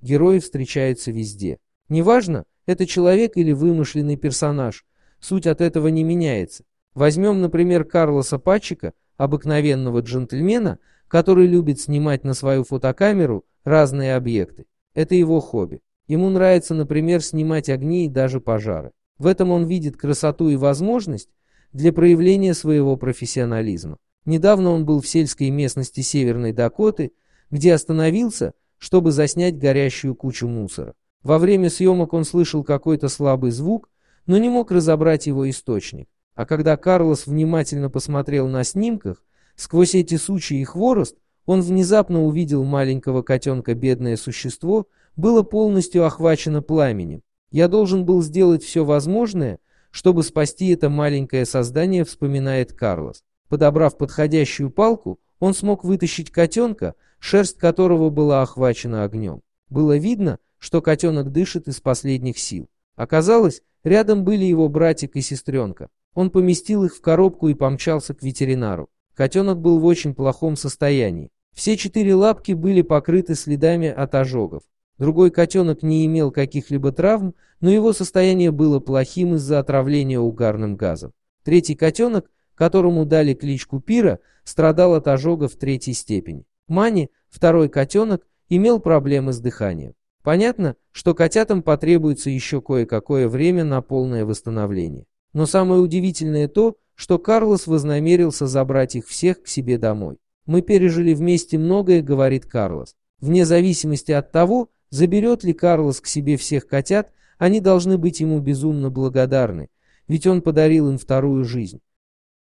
Герои встречаются везде. Неважно, это человек или вымышленный персонаж, суть от этого не меняется. Возьмем, например, Карлоса Патчика, обыкновенного джентльмена, который любит снимать на свою фотокамеру разные объекты. Это его хобби. Ему нравится, например, снимать огни и даже пожары. В этом он видит красоту и возможность для проявления своего профессионализма. Недавно он был в сельской местности Северной Дакоты, где остановился, чтобы заснять горящую кучу мусора. Во время съемок он слышал какой-то слабый звук, но не мог разобрать его источник. А когда Карлос внимательно посмотрел на снимках, сквозь эти сучи и хворост, он внезапно увидел маленького котенка бедное существо, было полностью охвачено пламенем. Я должен был сделать все возможное, чтобы спасти это маленькое создание, вспоминает Карлос. Подобрав подходящую палку, он смог вытащить котенка, шерсть которого была охвачена огнем. Было видно, что котенок дышит из последних сил. Оказалось, рядом были его братик и сестренка. Он поместил их в коробку и помчался к ветеринару. Котенок был в очень плохом состоянии. Все четыре лапки были покрыты следами от ожогов. Другой котенок не имел каких-либо травм, но его состояние было плохим из-за отравления угарным газом. Третий котенок, которому дали кличку Пира, страдал от ожога в третьей степени. Мани, второй котенок, имел проблемы с дыханием. Понятно, что котятам потребуется еще кое-какое время на полное восстановление. Но самое удивительное то, что Карлос вознамерился забрать их всех к себе домой. «Мы пережили вместе многое», — говорит Карлос. Вне зависимости от того, заберет ли Карлос к себе всех котят, они должны быть ему безумно благодарны, ведь он подарил им вторую жизнь.